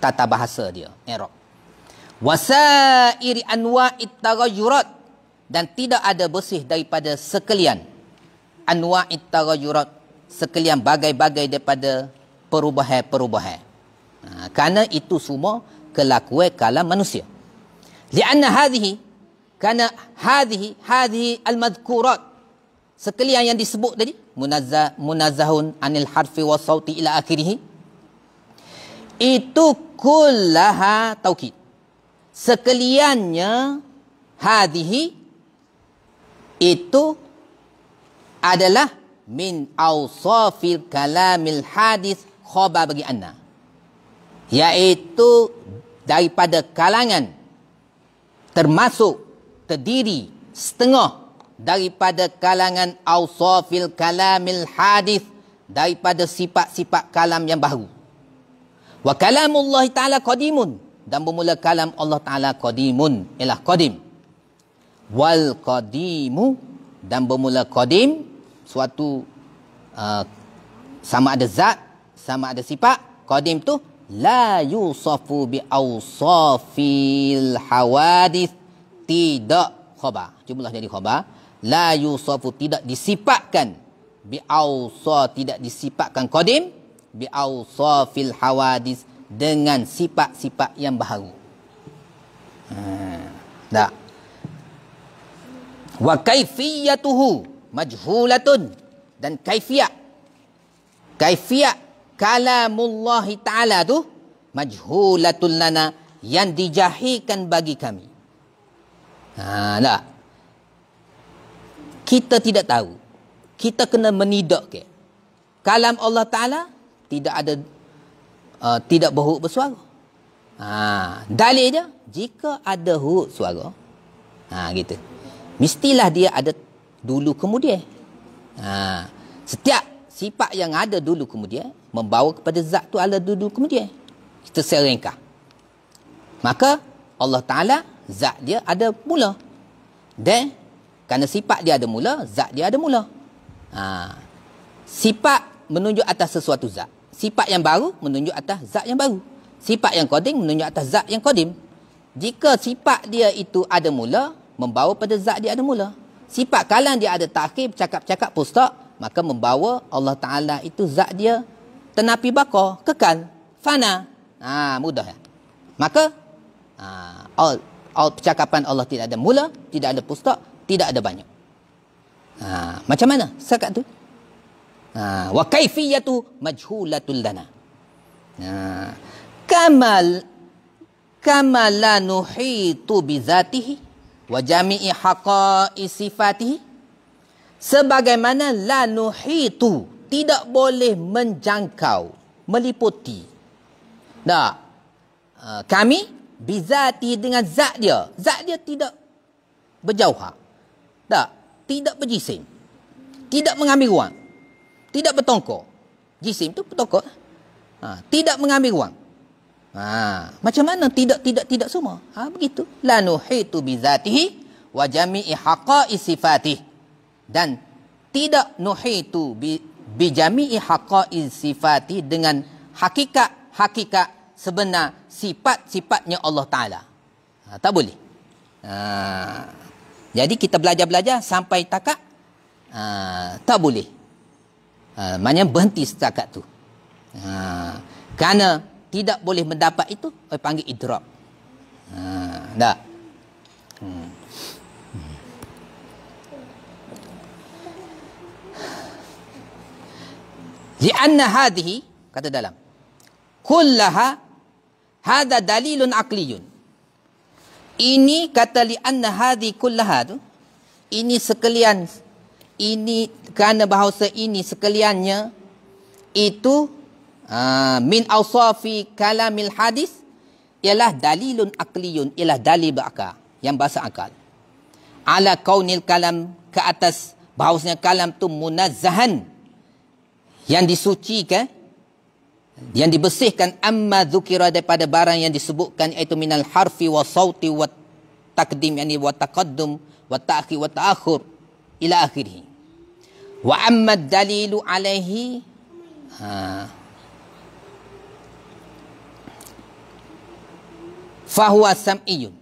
tata bahasa dia Arab wasairi anwa itaghayyurat dan tidak ada bersih daripada sekalian anwa itaghayyurat sekalian bagai-bagai daripada perubahan-perubahan. Ha, kerana itu semua kelakuan kalam manusia. Karena hadhihi kerana hadhihi hadhihi al-madhkurat sekalian yang disebut tadi munazah munazahun anil harfi wa sauti ila akhirih itu kullaha taukid sekaliannya hadhihi itu adalah min awsafil kalamil hadis khabar bagi anda iaitu daripada kalangan termasuk terdiri setengah daripada kalangan awsafil kalamil hadith daripada sifat-sifat kalam yang baru. Wa kalamullahi ta'ala qadimun dan bermula kalam Allah Ta'ala qadimun ialah qadim. Wal qadimu dan bermula qadim suatu uh, sama ada zat sama ada sifat qadim tu la yusafu bi awsafil hawadith tidak khabar. Jumlah jadi khabar la yusafu tidak disifatkan bi awsa tidak disifatkan qadim bi awsa fil hawadis dengan sifat-sifat yang baru. Hmm. Tak. Wa kaifiyatuhu majhulatun dan kaifiyat kaifiyat kalamullah taala tu majhulatul lana yang dijahikan bagi kami. Ha, tak kita tidak tahu. Kita kena menidak ke. Kalam Allah Ta'ala tidak ada, uh, tidak berhuk bersuara. Ha, dalil dia, jika ada huruf suara, ha, gitu. mestilah dia ada dulu kemudian. Ha, setiap sifat yang ada dulu kemudian, membawa kepada zat tu ada dulu kemudian. Kita serengkah. Maka Allah Ta'ala, zat dia ada mula. Dan kerana sifat dia ada mula, zat dia ada mula. Ha. Sifat menunjuk atas sesuatu zat. Sifat yang baru menunjuk atas zat yang baru. Sifat yang kodim menunjuk atas zat yang kodim. Jika sifat dia itu ada mula, membawa pada zat dia ada mula. Sifat kalang dia ada takhir, cakap-cakap pustak, maka membawa Allah Ta'ala itu zat dia tenapi bakar, kekal, fana. Ha, mudah ya? Maka, ha, all, all percakapan Allah tidak ada mula, tidak ada pustak, tidak ada banyak. Ha, macam mana setakat tu? Ha, wa kaifiyatu majhulatul dana. Ha, kamal kamal la nuhitu bi zatihi wa jami'i haqa'i sifatihi sebagaimana la nuhitu tidak boleh menjangkau meliputi dah ha, kami bizati dengan zat dia zat dia tidak berjauhan tak. Tidak berjisim. Tidak mengambil wang. Tidak bertongkok. Jisim tu bertongkok. Ha. Tidak mengambil wang. Ha. Macam mana tidak, tidak, tidak semua? Ha, begitu. Lanuhitu bizatihi wa jami'i haqa'i sifatih. Dan tidak nuhitu bi, bi jami'i haqa'i sifatih dengan hakikat-hakikat sebenar sifat-sifatnya Allah Ta'ala. Ha, tak boleh. Ha. Jadi kita belajar-belajar sampai takak uh, ah, tak boleh. Uh, maknanya berhenti setakat tu. Uh, kerana tidak boleh mendapat itu, oi panggil idrak. Uh, tak? Hmm. Lianna hadhi kata dalam kullaha hada dalilun aqliyun ini kata li anna hadhi kullaha tu. Ini sekalian. Ini kerana bahawa ini sekaliannya. Itu. Uh, min awsafi kalamil hadis. Ialah dalilun akliyun. Ialah dalil berakal. Yang bahasa akal. Ala kaunil kalam ke atas. Bahasanya kalam tu munazahan. Yang disucikan. Eh? yang dibersihkan amma zukira daripada barang yang disebutkan iaitu minal harfi wa sauti wa takdim yani wa taqaddum wa ta'khir wa ta'akhur ila akhirih wa amma dalilu alaihi ha fahuwa sam'iyun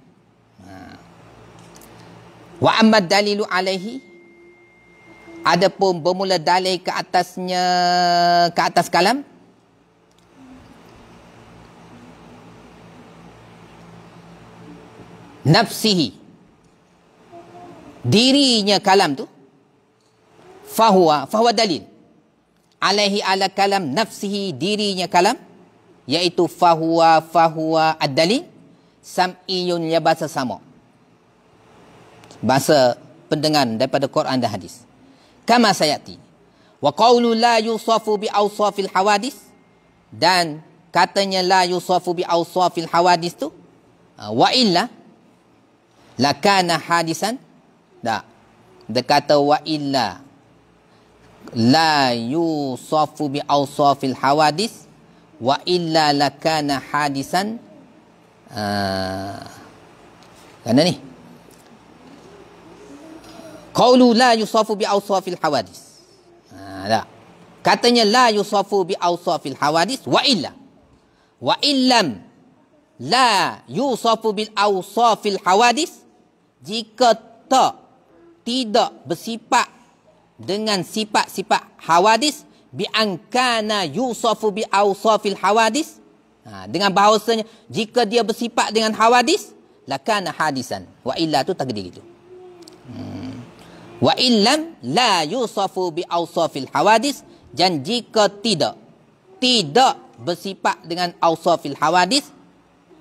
ha. wa amma dalilu alaihi adapun bermula dalil ke atasnya ke atas kalam nafsihi dirinya kalam tu fahuwa fahuwa dalil alaihi ala kalam nafsihi dirinya kalam iaitu fahuwa fahuwa ad-dalil sam'iyun ya bahasa sama bahasa pendengar daripada Quran dan hadis kama sayati wa qawlu la yusafu bi awsafil hawadis dan katanya la yusafu bi awsafil hawadis tu uh, wa illa lakana hadisan tak dia kata wa illa la yusafu bi awsafil hawadis wa illa lakana hadisan uh, ah. kerana ni qawlu la yusafu bi awsafil hawadis ha, ah, tak katanya la yusafu bi awsafil hawadis wa illa wa illam la yusafu bil awsafil hawadis jika tak tidak bersifat dengan sifat-sifat hawadis bi ankana yusafu bi awsafil hawadis ha, dengan bahasanya jika dia bersifat dengan hawadis lakana hadisan wa illa tu takdir itu hmm. wa illam la yusafu bi awsafil hawadis dan jika tidak tidak bersifat dengan awsafil hawadis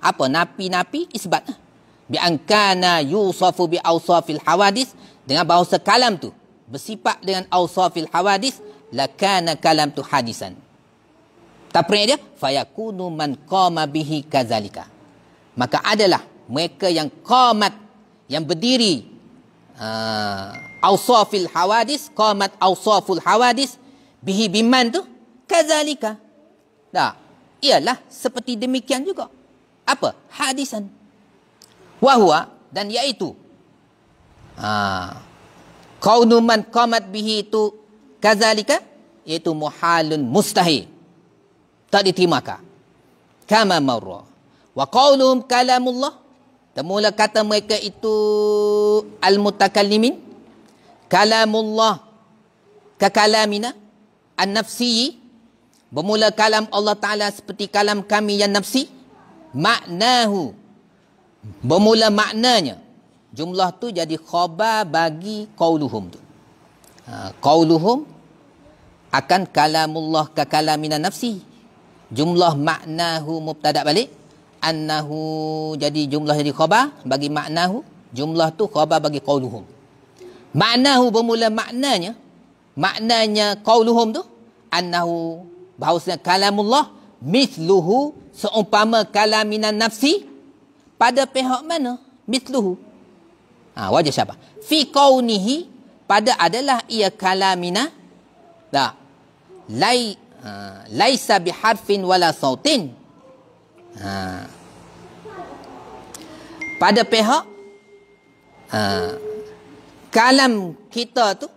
apa napi-napi isbat bi ankana yusafu bi awsafil hawadis dengan bahasa kalam tu bersifat dengan awsafil hawadis lakana kalam tu hadisan tak pernah dia fayakunu man qama bihi kazalika maka adalah mereka yang qamat yang berdiri uh, ah, awsafil hawadis qamat awsaful hawadis bihi biman tu kazalika dah ialah seperti demikian juga apa hadisan wahwa dan yaitu ha qaunu man qamat bihi tu kazalika yaitu muhalun mustahil tak diterima kama marra wa qauluhum kalamullah temulah kata mereka itu al mutakallimin kalamullah ka kalamina an nafsi bermula kalam Allah taala seperti kalam kami yang nafsi maknahu Bermula maknanya jumlah tu jadi khabar bagi qauluhum tu. Ha, qauluhum akan kalamullah ka kalamina nafsi. Jumlah maknahu mubtada balik annahu jadi jumlah jadi khabar bagi maknahu jumlah tu khabar bagi qauluhum. Maknahu bermula maknanya maknanya qauluhum tu annahu bahawasanya kalamullah mithluhu seumpama kalaminan nafsi pada pihak mana mithluhu ha wajah siapa fi qaunihi pada adalah ia kalamina tak lai ha, laisa biharfin wala sautin ha pada pihak ha, kalam kita tu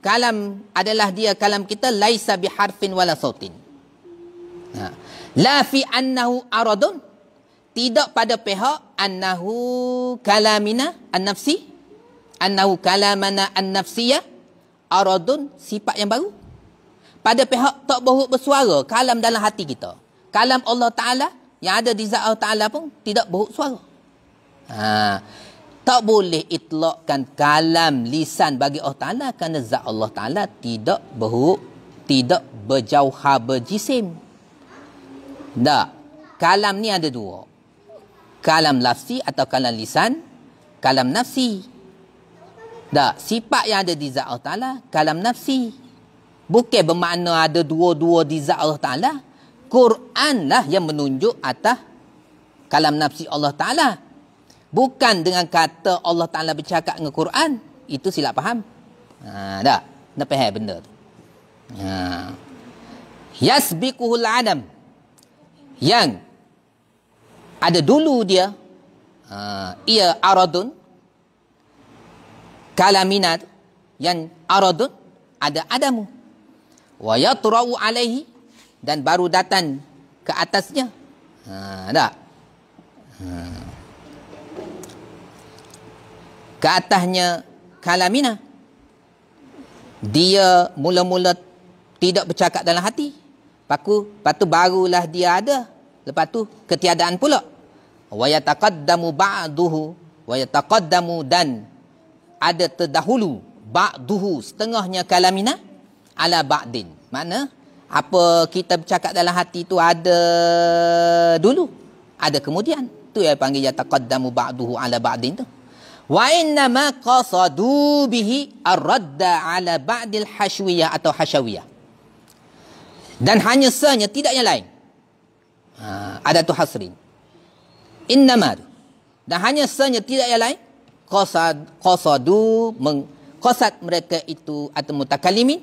kalam adalah dia kalam kita laisa biharfin wala sautin ha la fi annahu aradun tidak pada pihak annahu kalamina an-nafsi annahu kalamana an aradun sifat yang baru pada pihak tak berhut bersuara kalam dalam hati kita kalam Allah Ta'ala yang ada di zat Allah Ta'ala pun tidak berhut suara ha. tak boleh itlakkan kalam lisan bagi Allah Ta'ala kerana zat Allah Ta'ala tidak berhut tidak berjauhar berjisim Dah kalam ni ada dua kalam lafsi atau kalam lisan kalam nafsi tak sifat yang ada di zat Allah Ta'ala kalam nafsi bukan bermakna ada dua-dua di zat Allah Ta'ala Quran lah yang menunjuk atas kalam nafsi Allah Ta'ala bukan dengan kata Allah Ta'ala bercakap dengan Quran itu silap faham ha, tak nak faham benda tu ha. yasbikuhul adam yang ada dulu dia uh, ia aradun kalaminat yang aradun ada adamu wa yatra'u alaihi dan baru datang ke atasnya ha uh, dak hmm. Uh. ke atasnya kalamina dia mula-mula tidak bercakap dalam hati Paku, patu barulah dia ada. Lepas tu ketiadaan pula. Wa yataqaddamu ba'duhu wa yataqaddamu dan ada terdahulu ba'duhu setengahnya kalamina ala ba'din. mana? apa kita bercakap dalam hati tu ada dulu, ada kemudian. Tu yang panggil yataqaddamu ba'duhu ala ba'din tu. Wa inna ma qasadu bihi ar-radda ala ba'dil hashwiyah atau hashawiyah. Dan hanya sahnya tidak yang lain. Ha, ada tu hasri innama dan hanya sesanya tidak yang lain qasad qasadu mengqasad mereka itu atau mutakallimin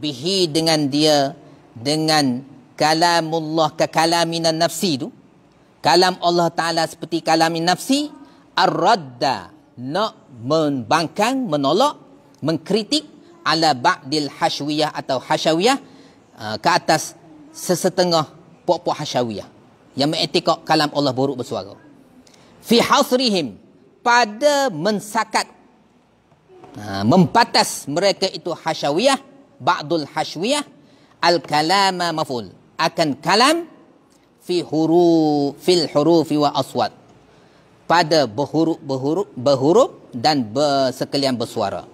bihi dengan dia dengan kalamullah ke kalaminan nafsi itu kalam Allah taala seperti kalamin nafsi ar-radda nak membangkang menolak mengkritik ala ba'dil hashwiyah atau hasyawiyah ha, ke atas sesetengah puak-puak hasyawiyah yang mengetikok kalam Allah buruk bersuara. Fi hasrihim pada mensakat ha, membatas mereka itu hasyawiyah ba'dul hasyawiyah al kalama maful akan kalam fi huruf fil huruf wa aswat pada berhuruf berhuruf berhuruf dan sekalian bersuara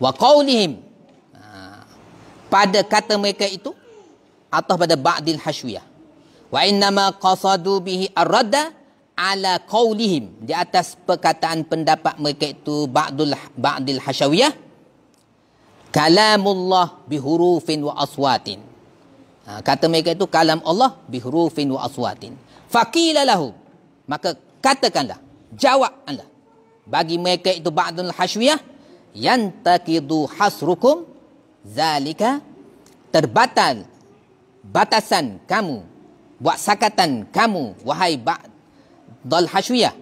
wa qaulihim ha, pada kata mereka itu atau pada ba'dil hasyiah wa innama qasadu bihi ar ala qaulihim di atas perkataan pendapat mereka itu ba'dul ba'dil hasyawiyah kalamullah bihurufin wa aswatin ha, kata mereka itu kalam Allah bihurufin wa aswatin faqila lahu maka katakanlah jawab anda bagi mereka itu ba'dul hasyawiyah yantakidu hasrukum zalika terbatal batasan kamu buat sakatan kamu wahai ba'dal hasyiah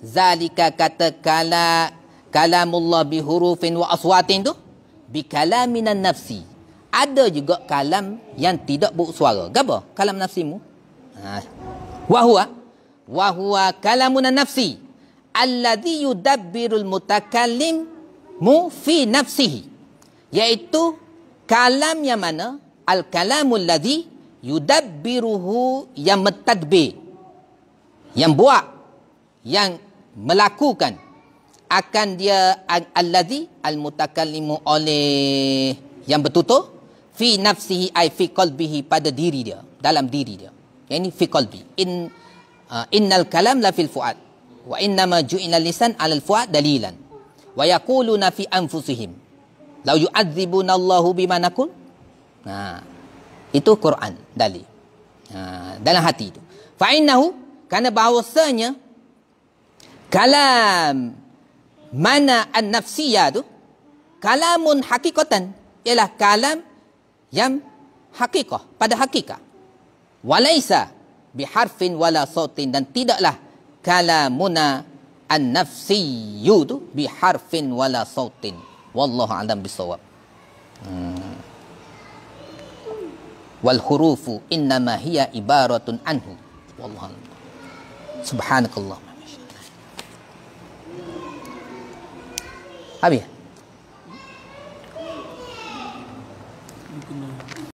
zalika kata kala kalamullah bi hurufin wa aswatin tu bi kalaminan nafsi ada juga kalam yang tidak suara. gapo kalam nafsimu ha wa huwa wa huwa kalamun nafsi alladhi yudabbirul mutakallim mu fi nafsihi Yaitu kalam yang mana al kalamul ladhi yudabbiruhu yang mentadbir yang buat yang melakukan akan dia alladhi almutakallimu oleh yang bertutur fi nafsihi ai fi qalbihi pada diri dia dalam diri dia yang ini fi qalbi in uh, innal kalam la fil fuad wa inna ma ju'ina lisan ala al fuad dalilan wa yaquluna fi anfusihim law yu'adzibunallahu bima nakul nah itu Quran dalil ha, dalam hati itu fa innahu kerana bahawasanya kalam mana an-nafsiyah tu kalamun hakikatan ialah kalam yang hakikah pada hakikat walaisa harfin wala sautin dan tidaklah kalamuna an-nafsiyyu tu harfin wala sautin wallahu alam bisawab hmm. والحروف إنما هي عبارة عنه والله سبحانك الله أبي